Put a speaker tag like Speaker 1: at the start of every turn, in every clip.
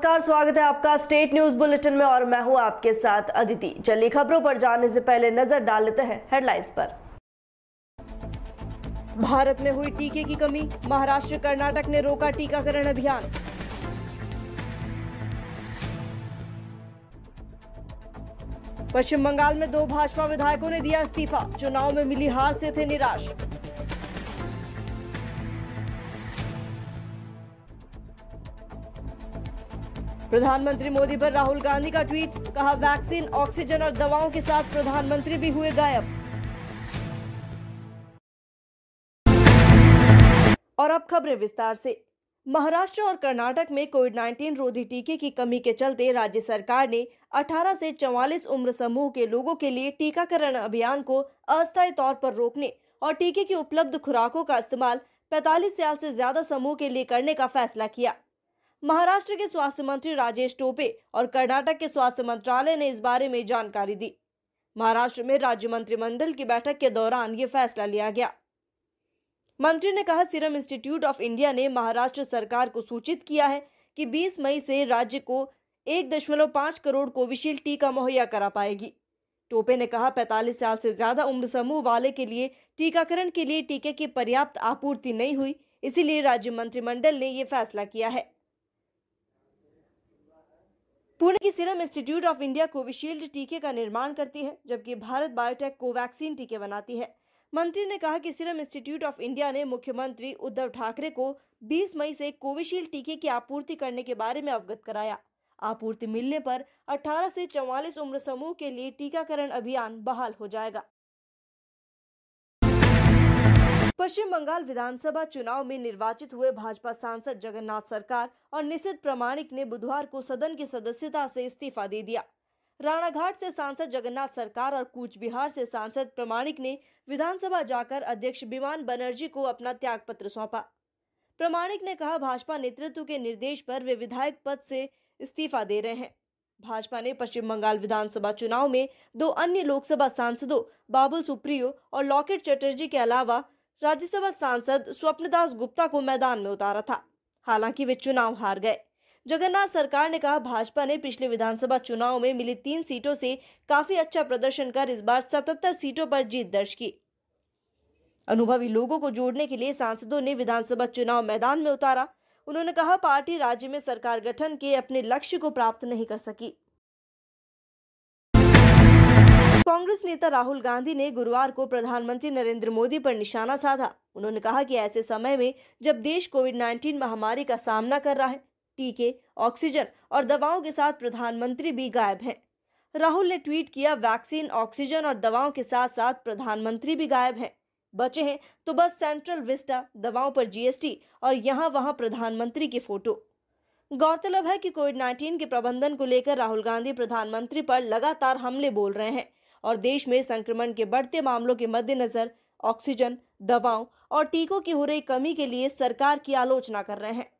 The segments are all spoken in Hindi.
Speaker 1: नमस्कार स्वागत है आपका स्टेट न्यूज बुलेटिन में और मैं हूं आपके साथ अदिति चलिए खबरों पर जाने से पहले नजर डाल लेते हैं हेडलाइंस पर भारत में हुई टीके की कमी महाराष्ट्र कर्नाटक ने रोका टीकाकरण अभियान पश्चिम बंगाल में दो भाजपा विधायकों ने दिया इस्तीफा चुनाव में मिली हार से थे निराश प्रधानमंत्री मोदी पर राहुल गांधी का ट्वीट कहा वैक्सीन ऑक्सीजन और दवाओं के साथ प्रधानमंत्री भी हुए गायब और अब खबरें विस्तार से महाराष्ट्र और कर्नाटक में कोविड 19 रोधी टीके की कमी के चलते राज्य सरकार ने 18 से 44 उम्र समूह के लोगों के लिए टीकाकरण अभियान को अस्थायी तौर पर रोकने और टीके की उपलब्ध खुराकों का इस्तेमाल 45 साल से ज्यादा समूह के लिए करने का फैसला किया महाराष्ट्र के स्वास्थ्य मंत्री राजेश टोपे और कर्नाटक के स्वास्थ्य मंत्रालय ने इस बारे में जानकारी दी महाराष्ट्र में राज्य मंत्रिमंडल की बैठक के दौरान ये फैसला लिया गया मंत्री ने कहा सीरम इंस्टीट्यूट ऑफ इंडिया ने महाराष्ट्र सरकार को सूचित किया है कि 20 मई से राज्य को एक दशमलव पांच करोड़ कोविशील्ड टीका मुहैया करा पाएगी टोपे ने कहा 45 साल से ज्यादा उम्र समूह वाले के लिए टीकाकरण के लिए टीके की पर्याप्त आपूर्ति नहीं हुई इसीलिए राज्य मंत्रिमंडल ने यह फैसला किया है पुणे की Serum Institute of India Covishield टीके का निर्माण करती है जबकि भारत बायोटेक कोवैक्सीन टीके बनाती है मंत्री ने कहा कि सीरम इंस्टीट्यूट ऑफ इंडिया ने मुख्यमंत्री उद्धव ठाकरे को 20 मई से कोविशील्ड टीके की आपूर्ति करने के बारे में अवगत कराया आपूर्ति मिलने पर 18 से 44 उम्र समूह के लिए टीकाकरण अभियान बहाल हो जाएगा पश्चिम बंगाल विधानसभा चुनाव में निर्वाचित हुए भाजपा सांसद जगन्नाथ सरकार और निशित प्रमाणिक ने बुधवार को सदन की सदस्यता से इस्तीफा दे दिया राणाघाट से सांसद जगन्नाथ सरकार और कूचबिहार से सांसद प्रमाणिक ने विधानसभा जाकर अध्यक्ष विमान बनर्जी को अपना त्याग पत्र सौंपा प्रमाणिक ने कहा भाजपा नेतृत्व के निर्देश पर वे विधायक पद से इस्तीफा दे रहे हैं भाजपा ने पश्चिम बंगाल विधानसभा चुनाव में दो अन्य लोकसभा सांसदों बाबुल सुप्रियो और लॉकेट चटर्जी के अलावा राज्यसभा सांसद स्वप्नदास गुप्ता को मैदान में उतारा था हालांकि वे चुनाव हार गए जगन्नाथ सरकार ने कहा भाजपा ने पिछले विधानसभा चुनाव में मिली तीन सीटों से काफी अच्छा प्रदर्शन कर इस बार सतहत्तर सीटों पर जीत दर्ज की अनुभवी लोगों को जोड़ने के लिए सांसदों ने विधानसभा चुनाव मैदान में उतारा उन्होंने कहा पार्टी राज्य में सरकार गठन के अपने लक्ष्य को प्राप्त नहीं कर सकी कांग्रेस नेता राहुल गांधी ने गुरुवार को प्रधानमंत्री नरेंद्र मोदी पर निशाना साधा उन्होंने कहा कि ऐसे समय में जब देश कोविड 19 महामारी का सामना कर रहा है टीके ऑक्सीजन और दवाओं के साथ प्रधानमंत्री भी गायब हैं राहुल ने ट्वीट किया वैक्सीन ऑक्सीजन और दवाओं के साथ साथ प्रधानमंत्री भी गायब हैं बचे हैं तो बस सेंट्रल विस्टा दवाओं पर जीएसटी और यहाँ वहाँ प्रधानमंत्री की फोटो गौरतलब है कि कोविड 19 के प्रबंधन को लेकर राहुल गांधी प्रधानमंत्री पर लगातार हमले बोल रहे हैं और देश में संक्रमण के बढ़ते मामलों के मद्देनजर ऑक्सीजन दवाओं और टीकों की हो रही कमी के लिए सरकार की आलोचना कर रहे हैं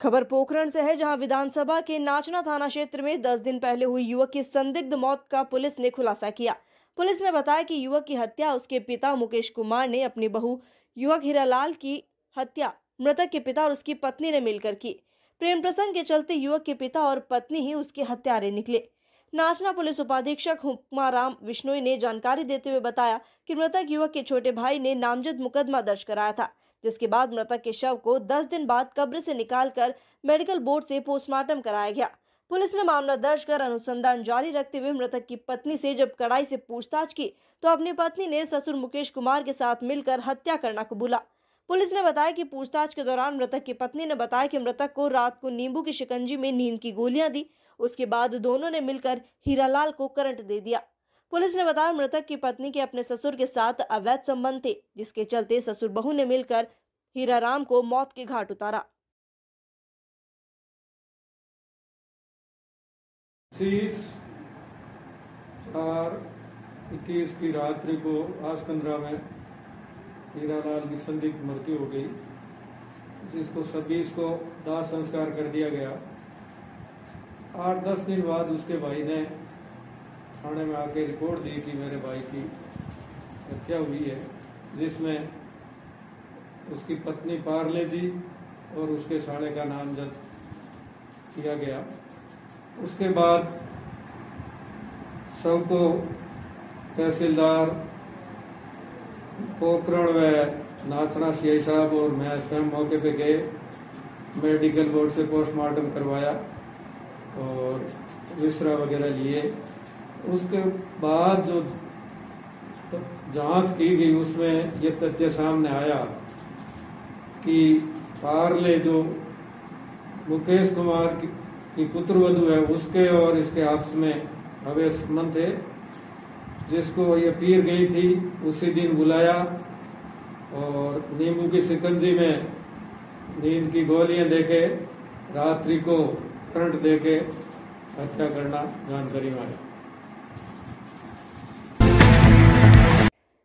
Speaker 1: खबर पोखरण से है जहां विधानसभा के नाचना थाना क्षेत्र में 10 दिन पहले हुई युवक की संदिग्ध मौत का पुलिस ने खुलासा किया पुलिस ने बताया कि युवक की हत्या उसके पिता मुकेश कुमार ने अपनी बहू युवक हीरालाल की हत्या मृतक के पिता और उसकी पत्नी ने मिलकर की प्रेम प्रसंग के चलते युवक के पिता और पत्नी ही उसके हत्यारे निकले नाचना पुलिस उपाधीक्षक हुक्माराम विश्नोई ने जानकारी देते हुए बताया कि मृतक युवक के छोटे भाई ने नामजद मुकदमा दर्ज कराया था जिसके बाद मृतक के शव को 10 दिन बाद कब्र से निकालकर मेडिकल बोर्ड से पोस्टमार्टम कराया गया पुलिस ने मामला दर्ज कर अनुसंधान जारी रखते हुए मृतक की पत्नी से जब कड़ाई से पूछताछ की तो अपनी पत्नी ने ससुर मुकेश कुमार के साथ मिलकर हत्या करना कबूला पुलिस ने बताया कि पूछताछ के दौरान मृतक की पत्नी ने बताया कि मृतक को रात को नींबू की शिकंजी में नींद की गोलियां दी उसके बाद दोनों ने मिलकर हीरालाल को करंट दे दिया पुलिस ने बताया मृतक की पत्नी के अपने ससुर के साथ अवैध संबंध थे जिसके चलते ससुर बहू ने मिलकर राम को मौत के घाट उतारा
Speaker 2: चार इक्कीस की रात्रि को आसकंदरा में हीरा लाल की संदिग्ध मृत्यु हो गई जिसको छब्बीस को दाह संस्कार कर दिया गया आठ दस दिन बाद उसके भाई ने थाने में आके रिपोर्ट दी कि मेरे भाई की हत्या हुई है जिसमें उसकी पत्नी पार्ले जी और उसके साड़े का नामजद किया गया उसके बाद सबको तहसीलदार पोखरण व नाचना सी साहब और मैं स्वयं मौके पे गए मेडिकल बोर्ड से पोस्टमार्टम करवाया और विश्रा वगैरह लिए उसके बाद जो जांच की गई उसमें ये तथ्य सामने आया कि पार्ले जो मुकेश कुमार की, पुत्र वधु है उसके और इसके आपस में अवैध संबंध थे जिसको ये पीर गई थी उसी दिन बुलाया और नींबू की सिकंजी में नींद की गोलियां देके रात्रि को करंट दे के हत्या करना जानकारी में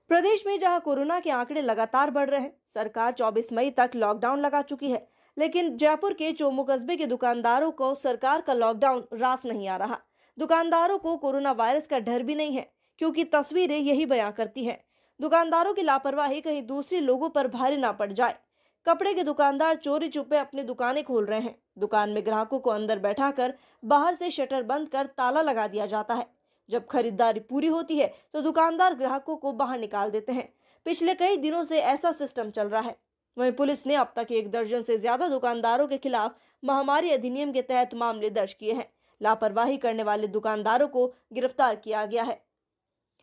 Speaker 1: प्रदेश में जहां कोरोना के आंकड़े लगातार बढ़ रहे हैं सरकार 24 मई तक लॉकडाउन लगा चुकी है लेकिन जयपुर के चोमू कस्बे के दुकानदारों को सरकार का लॉकडाउन रास नहीं आ रहा दुकानदारों को कोरोना वायरस का डर भी नहीं है क्योंकि तस्वीरें यही बयां करती हैं दुकानदारों की लापरवाही कहीं दूसरे लोगों पर भारी ना पड़ जाए कपड़े के दुकानदार चोरी छुपे अपनी दुकानें खोल रहे हैं दुकान में ग्राहकों को अंदर बैठाकर बाहर से शटर बंद कर ताला लगा दिया जाता है जब खरीदारी पूरी होती है तो दुकानदार ग्राहकों को बाहर निकाल देते हैं पिछले कई दिनों से ऐसा सिस्टम चल रहा है वहीं पुलिस ने अब तक एक दर्जन से ज्यादा दुकानदारों के खिलाफ महामारी अधिनियम के तहत मामले दर्ज किए हैं लापरवाही करने वाले दुकानदारों को गिरफ्तार किया गया है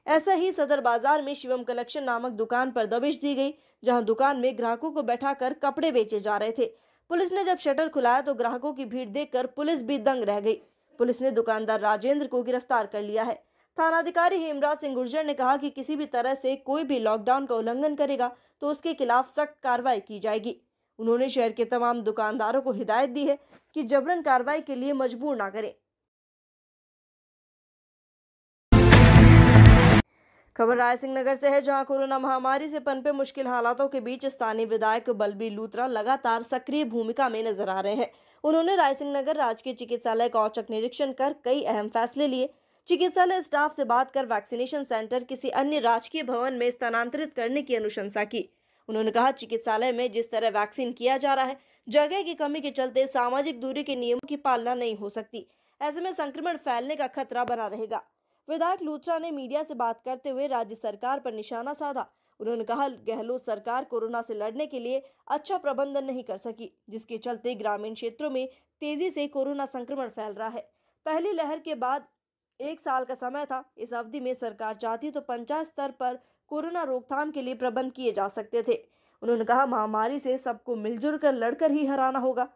Speaker 1: ऐसा ही सदर बाजार में शिवम कलेक्शन नामक दुकान पर दबिश दी गई जहां दुकान में ग्राहकों को बैठाकर कपड़े बेचे जा रहे थे पुलिस ने जब शटर खुलाया तो ग्राहकों की भीड़ देखकर पुलिस भी दंग रह गई पुलिस ने दुकानदार राजेंद्र को गिरफ्तार कर लिया है थानाधिकारी हेमराज सिंह गुर्जर ने कहा कि किसी भी तरह से कोई भी लॉकडाउन का उल्लंघन करेगा तो उसके खिलाफ सख्त कार्रवाई की जाएगी उन्होंने शहर के तमाम दुकानदारों को हिदायत दी है कि जबरन कार्रवाई के लिए मजबूर ना करें खबर राय सिंह नगर से है जहां कोरोना महामारी से पनपे मुश्किल हालातों के बीच स्थानीय विधायक बलबी लूत्रा लगातार सक्रिय भूमिका में नजर आ रहे हैं उन्होंने रायसिंह नगर राजकीय चिकित्सालय का औचक निरीक्षण कर कई अहम फैसले लिए चिकित्सालय स्टाफ से बात कर वैक्सीनेशन सेंटर किसी अन्य राजकीय भवन में स्थानांतरित करने की अनुशंसा की उन्होंने कहा चिकित्सालय में जिस तरह वैक्सीन किया जा रहा है जगह की कमी के चलते सामाजिक दूरी के नियमों की पालना नहीं हो सकती ऐसे में संक्रमण फैलने का खतरा बना रहेगा विधायक लूथरा ने मीडिया से बात करते हुए राज्य सरकार पर निशाना साधा उन्होंने कहा गहलोत सरकार कोरोना से लड़ने के लिए अच्छा प्रबंधन नहीं कर सकी जिसके चलते ग्रामीण क्षेत्रों में तेजी से कोरोना संक्रमण फैल रहा है पहली लहर के बाद एक साल का समय था इस अवधि में सरकार चाहती तो पंचायत स्तर पर कोरोना रोकथाम के लिए प्रबंध किए जा सकते थे उन्होंने कहा महामारी से सबको मिलजुल कर लड़कर ही हराना होगा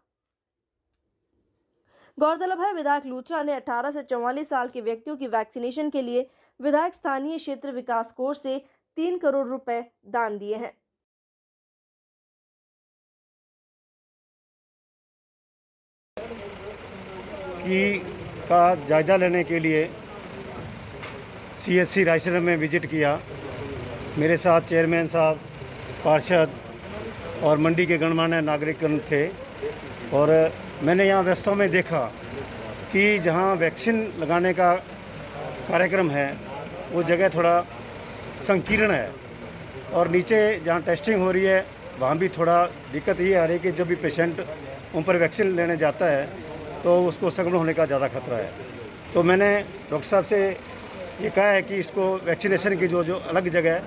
Speaker 1: गौरतलब है विधायक लूथरा ने 18 से 44 साल के व्यक्तियों की वैक्सीनेशन के लिए विधायक स्थानीय क्षेत्र विकास कोष से तीन करोड़ रुपए दान दिए हैं
Speaker 3: की का जायज़ा लेने के लिए सीएससी एस में विजिट किया मेरे साथ चेयरमैन साहब पार्षद और मंडी के गणमान्य नागरिक थे और मैंने यहाँ व्यस्तों में देखा कि जहाँ वैक्सीन लगाने का कार्यक्रम है वो जगह थोड़ा संकीर्ण है और नीचे जहाँ टेस्टिंग हो रही है वहाँ भी थोड़ा दिक्कत ये आ रही है कि जब भी पेशेंट उन पर वैक्सीन लेने जाता है तो उसको संक्रमण होने का ज़्यादा खतरा है तो मैंने डॉक्टर साहब से ये कहा है कि इसको वैक्सीनेशन की जो जो अलग जगह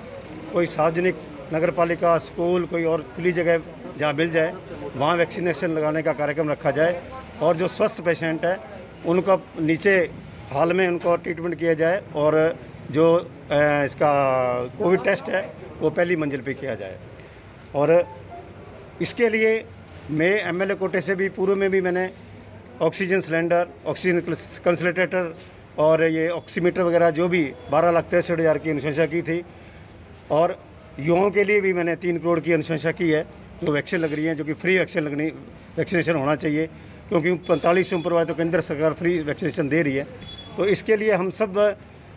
Speaker 3: कोई सार्वजनिक नगर पालिका स्कूल कोई और खुली जगह जहाँ मिल जाए वहाँ वैक्सीनेशन लगाने का कार्यक्रम रखा जाए और जो स्वस्थ पेशेंट है उनका नीचे हाल में उनको ट्रीटमेंट किया जाए और जो इसका कोविड टेस्ट है वो पहली मंजिल पे किया जाए और इसके लिए मैं एमएलए कोटे से भी पूर्व में भी मैंने ऑक्सीजन सिलेंडर ऑक्सीजन कंसलेटेटर और ये ऑक्सीमीटर वगैरह जो भी बारह लाख तिरसठ हज़ार की अनुशंसा की थी और युवाओं के लिए भी मैंने तीन करोड़ की अनुशंसा की है जो वैक्सीन लग रही है जो कि फ्री वैक्सीन लगनी वैक्सीनेशन होना चाहिए क्योंकि पैंतालीस से ऊपर वाले तो केंद्र सरकार फ्री वैक्सीनेशन दे रही है तो इसके लिए हम सब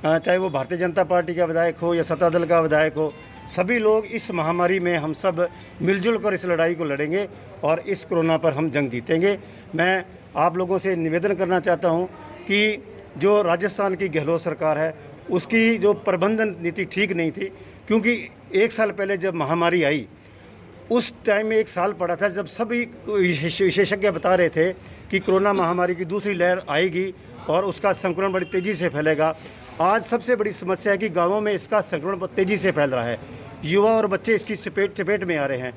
Speaker 3: चाहे वो भारतीय जनता पार्टी का विधायक हो या सत्ता दल का विधायक हो सभी लोग इस महामारी में हम सब मिलजुल कर इस लड़ाई को लड़ेंगे और इस कोरोना पर हम जंग जीतेंगे मैं आप लोगों से निवेदन करना चाहता हूँ कि जो राजस्थान की गहलोत सरकार है उसकी जो प्रबंधन नीति ठीक नहीं थी क्योंकि एक साल पहले जब महामारी आई उस टाइम में एक साल पड़ा था जब सभी विशेषज्ञ बता रहे थे कि कोरोना महामारी की दूसरी लहर आएगी और उसका संक्रमण बड़ी तेज़ी से फैलेगा आज सबसे बड़ी समस्या है कि गांवों में इसका संक्रमण बहुत तेज़ी से फैल रहा है युवा और बच्चे इसकी चपेट चपेट में आ रहे हैं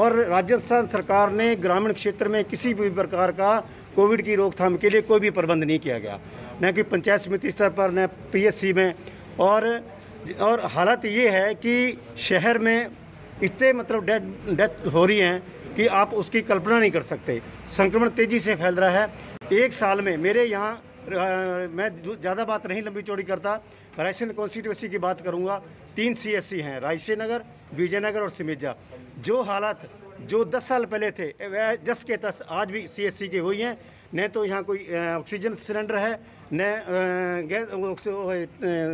Speaker 3: और राजस्थान सरकार ने ग्रामीण क्षेत्र में किसी भी प्रकार का कोविड की रोकथाम के लिए कोई भी प्रबंध नहीं किया गया न कि पंचायत समिति स्तर पर न पीएससी में और और हालत ये है कि शहर में इतने मतलब डेथ डेथ हो रही हैं कि आप उसकी कल्पना नहीं कर सकते संक्रमण तेज़ी से फैल रहा है एक साल में मेरे यहाँ मैं ज़्यादा बात नहीं लंबी चौड़ी करता रायसेन कॉन्स्टिट्यूंसी की बात करूँगा तीन सी हैं रायसे नगर विजयनगर और सिमेजा जो हालात जो 10 साल पहले थे वह जस के तस आज भी सी की हुई हैं न तो यहाँ कोई ऑक्सीजन सिलेंडर है न गैस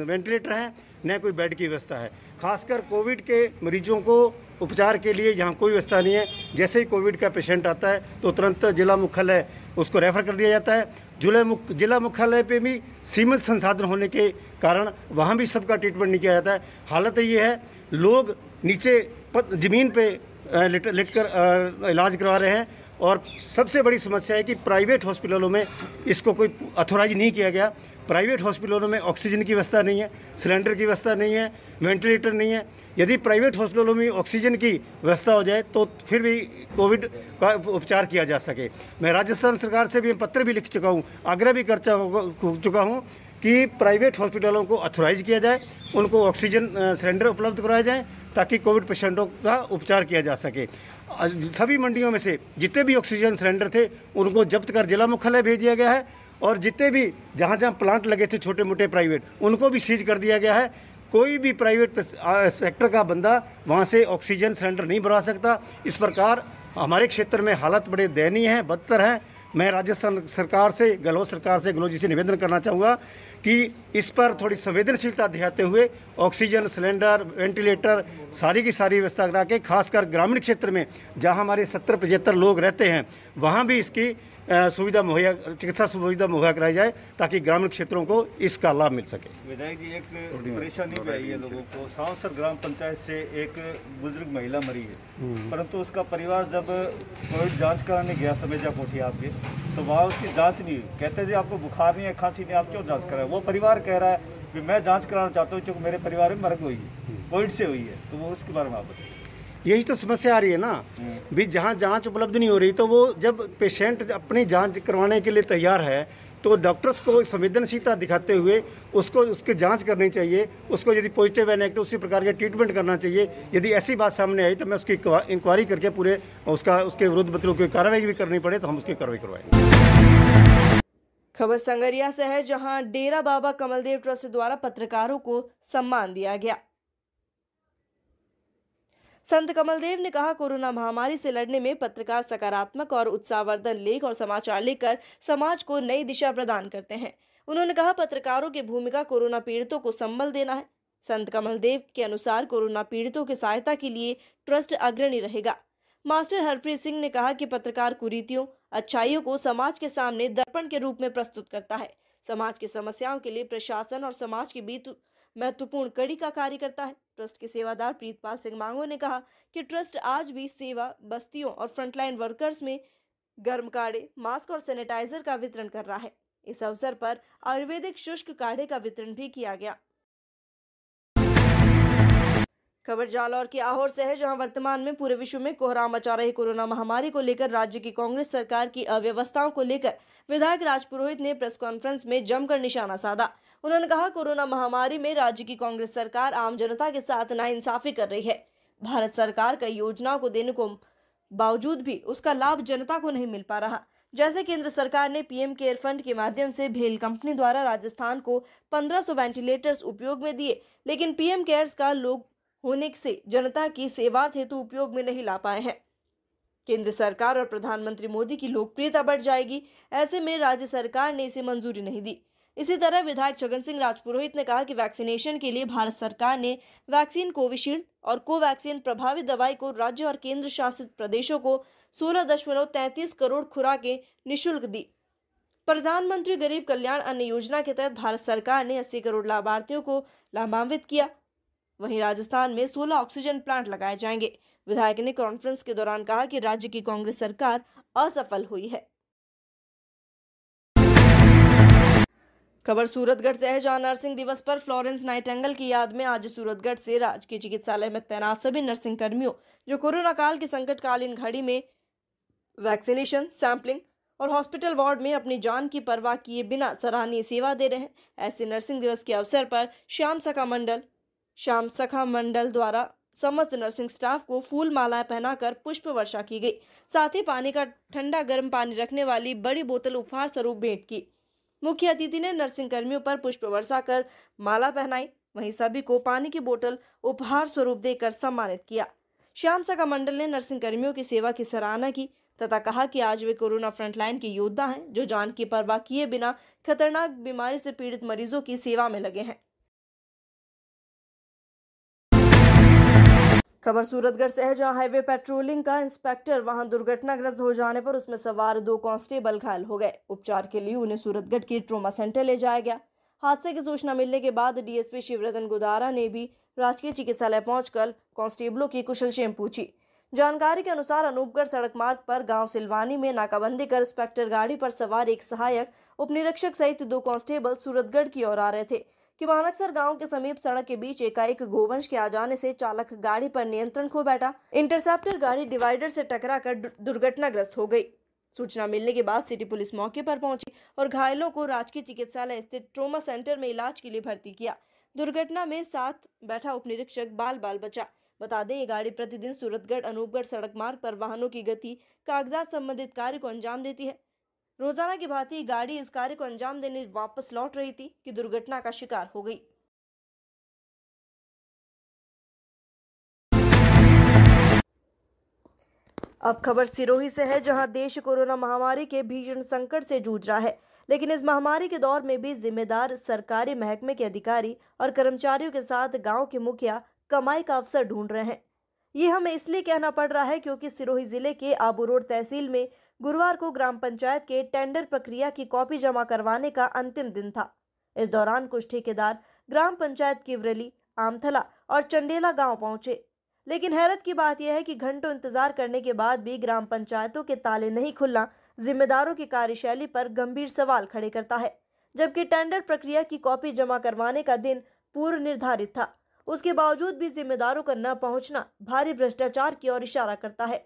Speaker 3: वेंटिलेटर है न कोई बेड की व्यवस्था है खासकर कोविड के मरीजों को उपचार के लिए यहाँ कोई व्यवस्था नहीं है जैसे ही कोविड का पेशेंट आता है तो तुरंत जिला मुख्यालय उसको रेफ़र कर दिया जाता है जिला मुख जिला मुख्यालय पे भी सीमित संसाधन होने के कारण वहाँ भी सबका ट्रीटमेंट नहीं किया जाता है हालत ये है लोग नीचे ज़मीन पे लेट लेट कर इलाज करवा रहे हैं और सबसे बड़ी समस्या है कि प्राइवेट हॉस्पिटलों में इसको कोई अथोराइज नहीं किया गया प्राइवेट हॉस्पिटलों में ऑक्सीजन की व्यवस्था नहीं है सिलेंडर की व्यवस्था नहीं है वेंटिलेटर नहीं है यदि प्राइवेट हॉस्पिटलों में ऑक्सीजन की व्यवस्था हो जाए तो फिर भी कोविड का उपचार किया जा सके मैं राजस्थान सरकार से भी पत्र भी लिख चुका हूँ आग्रह भी कर चुका हूँ कि प्राइवेट हॉस्पिटलों को अथोराइज किया जाए उनको ऑक्सीजन सिलेंडर उपलब्ध कराया जाए ताकि कोविड पेशेंटों का उपचार किया जा सके सभी मंडियों में से जितने भी ऑक्सीजन सिलेंडर थे उनको जब्त कर जिला मुख्यालय भेज दिया गया है और जितने भी जहाँ जहाँ प्लांट लगे थे छोटे मोटे प्राइवेट उनको भी सीज कर दिया गया है कोई भी प्राइवेट सेक्टर का बंदा वहाँ से ऑक्सीजन सिलेंडर नहीं बढ़ा सकता इस प्रकार हमारे क्षेत्र में हालत बड़े दयनीय हैं बदतर हैं मैं राजस्थान सरकार से गहलोत सरकार से गहलोत जी से निवेदन करना चाहूँगा कि इस पर थोड़ी संवेदनशीलता दिखाते हुए ऑक्सीजन सिलेंडर वेंटिलेटर सारी की सारी व्यवस्था करा के खासकर ग्रामीण क्षेत्र में जहाँ हमारे सत्तर पचहत्तर लोग रहते हैं वहाँ भी इसकी सुविधा मुहैया चिकित्सा सुविधा मुहैया कराई जाए ताकि ग्रामीण क्षेत्रों को इसका लाभ मिल सके विधायक जी एक परेशानी भी आई है लोगों को सांसर ग्राम पंचायत से एक बुजुर्ग महिला मरी है हम्म। परंतु उसका परिवार जब कोविड जांच कराने गया समेजा कोठी आपके तो वहाँ उसकी जांच नहीं हुई कहते जी आपको बुखार नहीं है खांसी नहीं आप क्यों जाँच कराए वो परिवार कह रहा है कि मैं जाँच कराना चाहता हूँ क्योंकि मेरे परिवार में मर्ग हुई है हम्म। कोविड से हुई है तो वो उसके बारे में आप बताए यही तो समस्या आ रही है ना हम्म। भी जहाँ जांच उपलब्ध नहीं हो रही तो वो जब पेशेंट अपनी जांच करवाने के लिए तैयार है तो डॉक्टर्स को संवेदनशीलता दिखाते हुए उसको उसकी जांच करनी चाहिए उसको यदि पॉजिटिव है नेगेटिव उसी प्रकार के ट्रीटमेंट करना चाहिए यदि ऐसी बात सामने आई तो मैं उसकी इंक्वायरी करके पूरे उसका उसके विरुद्ध मतलब की कार्रवाई भी करनी पड़े तो हम उसकी कार्रवाई करवाएंगे
Speaker 1: खबर संगरिया से है जहां डेरा बाबा कमलदेव ट्रस्ट द्वारा पत्रकारों को सम्मान दिया गया संत कमलदेव ने कहा कोरोना महामारी से लड़ने में पत्रकार सकारात्मक और उत्साहवर्धन लेख और समाचार लेकर समाज को नई दिशा प्रदान करते हैं उन्होंने कहा पत्रकारों की भूमिका कोरोना पीड़ितों को संबल देना है संत कमलदेव के अनुसार कोरोना पीड़ितों की सहायता के लिए ट्रस्ट अग्रणी रहेगा मास्टर हरप्रीत सिंह ने कहा कि पत्रकार कुरीतियों अच्छाइयों को समाज के सामने दर्पण के रूप में प्रस्तुत करता है समाज की समस्याओं के लिए प्रशासन और समाज के बीच महत्वपूर्ण कड़ी का कार्य करता है ट्रस्ट के सेवादार प्रीतपाल सिंह मांगो ने कहा कि ट्रस्ट आज भी सेवा बस्तियों और फ्रंटलाइन वर्कर्स में गर्म काढ़े मास्क और सैनिटाइजर का वितरण कर रहा है इस अवसर पर आयुर्वेदिक शुष्क काढ़े का वितरण भी किया गया खबर जालौर के आहोर से है जहां वर्तमान में पूरे विश्व में कोहराम मचा रही कोरोना महामारी को लेकर राज्य की कांग्रेस सरकार की अव्यवस्थाओं को लेकर विधायक राज पुरोहित ने प्रेस कॉन्फ्रेंस में जमकर निशाना साधा उन्होंने कहा कोरोना महामारी में राज्य की कांग्रेस सरकार आम जनता के साथ नाइंसाफी कर रही है भारत सरकार कई योजनाओं को देने को बावजूद भी उसका लाभ जनता को नहीं मिल पा रहा जैसे केंद्र सरकार ने पीएम केयर फंड के माध्यम से भेल कंपनी द्वारा राजस्थान को 1500 वेंटिलेटर्स उपयोग में दिए लेकिन पीएम केयर्स का लोग होने से जनता की सेवा हेतु उपयोग में नहीं ला पाए हैं केंद्र सरकार और प्रधानमंत्री मोदी की लोकप्रियता बढ़ जाएगी ऐसे में राज्य सरकार ने इसे मंजूरी नहीं दी इसी तरह विधायक छगन सिंह राजपुरोहित ने कहा कि वैक्सीनेशन के लिए भारत सरकार ने वैक्सीन कोविशील्ड और कोवैक्सीन प्रभावित दवाई को राज्य और केंद्र शासित प्रदेशों को सोलह दशमलव तैंतीस करोड़ खुराकें निःशुल्क दी प्रधानमंत्री गरीब कल्याण अन्न योजना के तहत भारत सरकार ने अस्सी करोड़ लाभार्थियों को लाभान्वित किया वहीं राजस्थान में 16 ऑक्सीजन प्लांट लगाए जाएंगे विधायक ने कॉन्फ्रेंस के दौरान कहा कि राज्य की कांग्रेस सरकार असफल हुई है खबर सूरतगढ़ से है जहां नर्सिंग दिवस पर फ्लोरेंस नाइटेंगल की याद में आज सूरतगढ़ से राजकीय चिकित्सालय में तैनात सभी नर्सिंग कर्मियों जो कोरोना काल की संकटकालीन घड़ी में वैक्सीनेशन सैंपलिंग और हॉस्पिटल वार्ड में अपनी जान की परवाह किए बिना सराहनीय सेवा दे रहे हैं ऐसे नर्सिंग दिवस के अवसर पर श्याम सखा मंडल श्याम सखा मंडल द्वारा समस्त नर्सिंग स्टाफ को फूल मालाएं पहनाकर पुष्प वर्षा की गई साथ ही पानी का ठंडा गर्म पानी रखने वाली बड़ी बोतल उपहार स्वरूप भेंट की मुख्य अतिथि ने नर्सिंग कर्मियों पर पुष्प वर्षा कर माला पहनाई वहीं सभी को पानी की बोतल उपहार स्वरूप देकर सम्मानित किया श्याम सखा मंडल ने नर्सिंग कर्मियों की सेवा की सराहना की तथा कहा कि आज वे कोरोना फ्रंटलाइन के योद्धा हैं जो जान की परवाह किए बिना खतरनाक बीमारी से पीड़ित मरीजों की सेवा में लगे हैं खबर सूरतगढ़ से है जहां हाईवे पेट्रोलिंग का इंस्पेक्टर वहां दुर्घटनाग्रस्त हो जाने पर उसमें सवार दो कांस्टेबल घायल हो गए उपचार के लिए उन्हें सूरतगढ़ के ट्रोमा सेंटर ले जाया गया हादसे की सूचना मिलने के बाद डीएसपी शिवरतन गुदारा ने भी राजकीय चिकित्सालय पहुंचकर कांस्टेबलों की कुशल पूछी जानकारी के अनुसार अनूपगढ़ सड़क मार्ग पर गांव सिलवानी में नाकाबंदी कर इंस्पेक्टर गाड़ी पर सवार एक सहायक उप निरीक्षक सहित दो कांस्टेबल सूरतगढ़ की ओर आ रहे थे कि मानकसर गांव के समीप सड़क के बीच एकाएक गोवंश के आ जाने से चालक गाड़ी पर नियंत्रण खो बैठा इंटरसेप्टर गाड़ी डिवाइडर से टकरा कर दुर्घटनाग्रस्त हो गई सूचना मिलने के बाद सिटी पुलिस मौके पर पहुंची और घायलों को राजकीय चिकित्सालय स्थित ट्रोमा सेंटर में इलाज के लिए भर्ती किया दुर्घटना में साथ बैठा उप निरीक्षक बाल बाल बचा बता दें ये गाड़ी प्रतिदिन सूरतगढ़ अनूपगढ़ सड़क मार्ग पर वाहनों की गति कागजात संबंधित कार्य को अंजाम देती है रोजाना की भांति गाड़ी इस कार्य को अंजाम देने वापस लौट रही थी कि दुर्घटना का शिकार हो गई अब खबर सिरोही से है जहां देश कोरोना महामारी के भीषण संकट से जूझ रहा है लेकिन इस महामारी के दौर में भी जिम्मेदार सरकारी महकमे के अधिकारी और कर्मचारियों के साथ गांव के मुखिया कमाई का अवसर ढूंढ रहे हैं ये हमें इसलिए कहना पड़ रहा है क्योंकि सिरोही जिले के आबू रोड तहसील में गुरुवार को ग्राम पंचायत के टेंडर प्रक्रिया की कॉपी जमा करवाने का अंतिम दिन था इस दौरान कुछ ठेकेदार ग्राम पंचायत की आमथला और चंडेला गांव पहुंचे लेकिन हैरत की बात यह है कि घंटों इंतजार करने के बाद भी ग्राम पंचायतों के ताले नहीं खुलना जिम्मेदारों की कार्यशैली पर गंभीर सवाल खड़े करता है जबकि टेंडर प्रक्रिया की कॉपी जमा करवाने का दिन पूर्व निर्धारित था उसके बावजूद भी जिम्मेदारों का न पहुंचना भारी भ्रष्टाचार की ओर इशारा करता है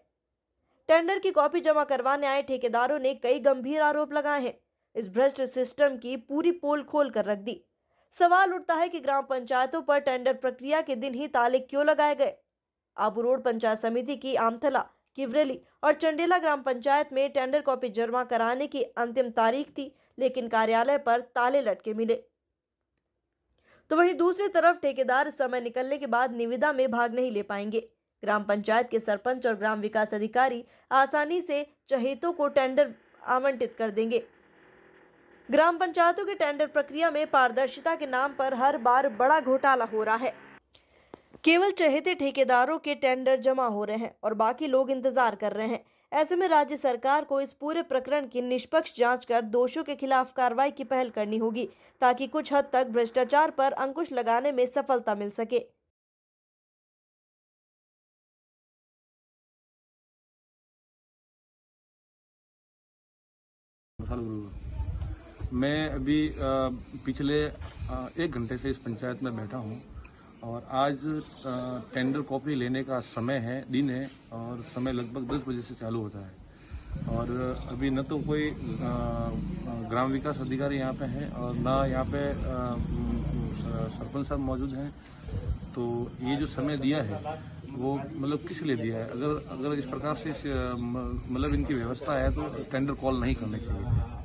Speaker 1: टेंडर की कॉपी जमा करवाने आए ठेकेदारों ने कई गंभीर आरोप लगाए हैं इस भ्रष्ट सिस्टम की पूरी पोल खोल कर रख दी सवाल उठता है कि ग्राम पंचायतों पर टेंडर प्रक्रिया के दिन ही ताले क्यों लगाए गए आबू रोड पंचायत समिति की आमथला किवरेली और चंडेला ग्राम पंचायत में टेंडर कॉपी जमा कराने की अंतिम तारीख थी लेकिन कार्यालय पर ताले लटके मिले तो वहीं दूसरी तरफ ठेकेदार समय निकलने के बाद निविदा में भाग नहीं ले पाएंगे ग्राम पंचायत के सरपंच और ग्राम विकास अधिकारी आसानी से चहेतों को टेंडर आवंटित कर देंगे ग्राम पंचायतों के टेंडर प्रक्रिया में पारदर्शिता के नाम पर हर बार बड़ा घोटाला हो रहा है केवल चहेते ठेकेदारों के टेंडर जमा हो रहे हैं और बाकी लोग इंतजार कर रहे हैं ऐसे में राज्य सरकार को इस पूरे प्रकरण की निष्पक्ष जांच कर दोषियों के खिलाफ कार्रवाई की पहल करनी होगी ताकि कुछ हद तक भ्रष्टाचार पर अंकुश लगाने में सफलता मिल सके
Speaker 2: गुरु मैं अभी पिछले एक घंटे से इस पंचायत में बैठा हूँ और आज टेंडर कॉपी लेने का समय है दिन है और समय लगभग दस बजे से चालू होता है और अभी न तो कोई ग्राम विकास अधिकारी यहाँ पे है और ना यहाँ पे सरपंच साहब मौजूद हैं तो ये जो समय दिया है वो मतलब किस लिए दिया है अगर अगर इस प्रकार से मतलब इनकी व्यवस्था है तो टेंडर कॉल नहीं करने चाहिए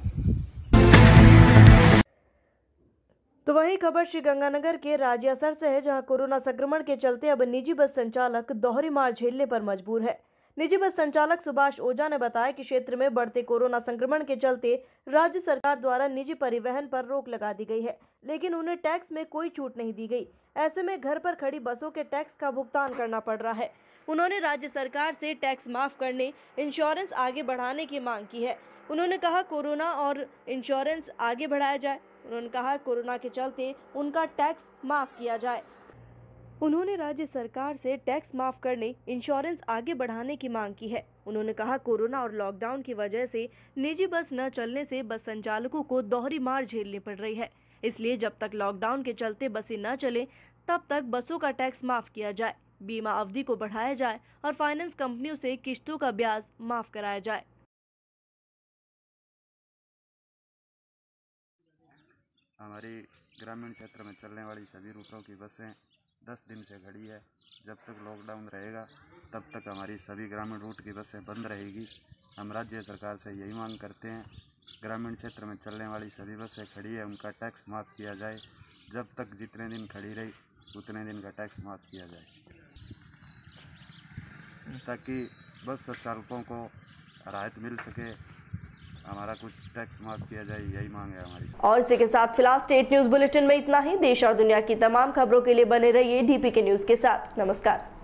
Speaker 1: तो वही खबर श्री गंगानगर के राजियासर से है जहां कोरोना संक्रमण के चलते अब निजी बस संचालक दोहरी मार झेलने पर मजबूर है निजी बस संचालक सुभाष ओझा ने बताया कि क्षेत्र में बढ़ते कोरोना संक्रमण के चलते राज्य सरकार द्वारा निजी परिवहन पर रोक लगा दी गई है लेकिन उन्हें टैक्स में कोई छूट नहीं दी गई ऐसे में घर पर खड़ी बसों के टैक्स का भुगतान करना पड़ रहा है उन्होंने राज्य सरकार से टैक्स माफ करने इंश्योरेंस आगे बढ़ाने की मांग की है उन्होंने कहा कोरोना और इंश्योरेंस आगे बढ़ाया जाए उन्होंने कहा कोरोना के चलते उनका टैक्स माफ किया जाए उन्होंने राज्य सरकार से टैक्स माफ करने इंश्योरेंस आगे बढ़ाने की मांग की है उन्होंने कहा कोरोना और लॉकडाउन की वजह से निजी बस न चलने से बस संचालकों को दोहरी मार झेलनी पड़ रही है इसलिए जब तक लॉकडाउन के चलते बसें न चले तब तक बसों का टैक्स माफ किया जाए बीमा अवधि को बढ़ाया जाए और फाइनेंस कंपनियों से किश्तों का ब्याज माफ कराया जाए
Speaker 3: हमारी ग्रामीण क्षेत्र में चलने वाली सभी रूटों की बसें दस दिन से खड़ी है जब तक लॉकडाउन रहेगा तब तक हमारी सभी ग्रामीण रूट की बसें बंद रहेगी हम राज्य सरकार से यही मांग करते हैं ग्रामीण क्षेत्र में चलने वाली सभी बसें खड़ी है उनका टैक्स माफ़ किया जाए जब तक जितने दिन खड़ी रही उतने दिन का टैक्स माफ़ किया जाए ताकि बस सब चालकों को राहत मिल सके हमारा कुछ टैक्स माफ किया जाए यही मांग है
Speaker 1: हमारी और इसी के साथ फिलहाल स्टेट न्यूज बुलेटिन में इतना ही देश और दुनिया की तमाम खबरों के लिए बने रहिए डीपी के न्यूज के साथ नमस्कार